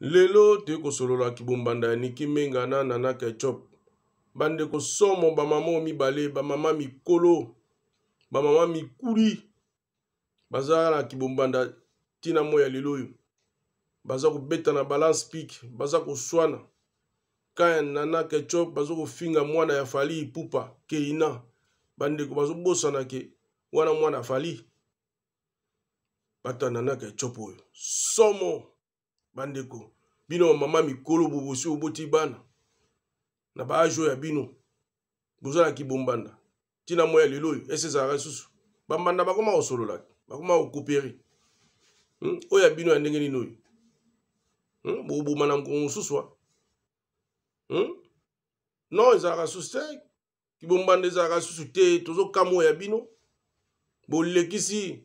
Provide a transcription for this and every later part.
lelo toyekosololwa kibombanda ya niki mengana na na ketchup bandeko somo bamama oyo mibale bamama mikolo bamama mikuli baza na kibombanda ntina moi ya lelo oyo baza kobeta na balance pik baza koswana kaya nana ketchup baza kofinga mwana ya fali pupa keina bandeko bazobosana ke wana mwana fali bata nana ketchup oyo somo bandeko bino bamama mikolo bobosi oboti bana na baage oyo ya bino bozalaki bombanda ntina mwa ya lelo oyo ese ezalaka lisusu bambanda bakoma kosololaki bakoma kokopere hmm? oyo ya bino ya ndenge nini oyo hmm? boboma na mokongo mosusu wa hmm? non ezalaka lisusu te kibombanda ezalaka lisusu te tozokama oyo ya bino bolekisi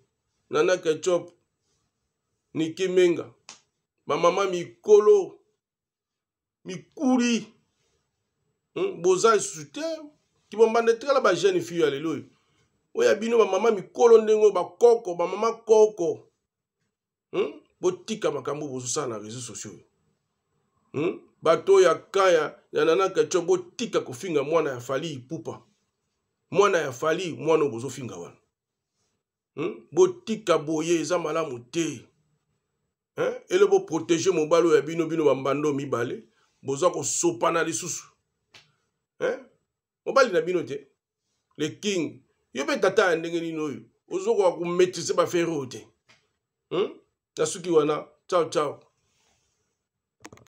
nana ketchup nike menga bamama mikolo mikuli hmm? boza lisusu te kibombanda etikala bajeune fille oh, ya lelo oyo oya bino bamama mikolo ndenge oyo bakoko bamama koko hmm? botika makambo bozosala na réseau sociaux oyo hmm? bato oyo akaya ya nanakatio botika kofinga mwana ya fali ipupa mwana ya fali mwana oyo bozofinga wana hmm? botika boye eza malamu te ele boprotege mobali oyo eh, ya bino bino bambando oyo mibale bozwa kosopana lisusu mobali na bino te le king yo mpe tata ya ndenge nini oyo ozokoka komaitrise bafere oyo te na suki wana chao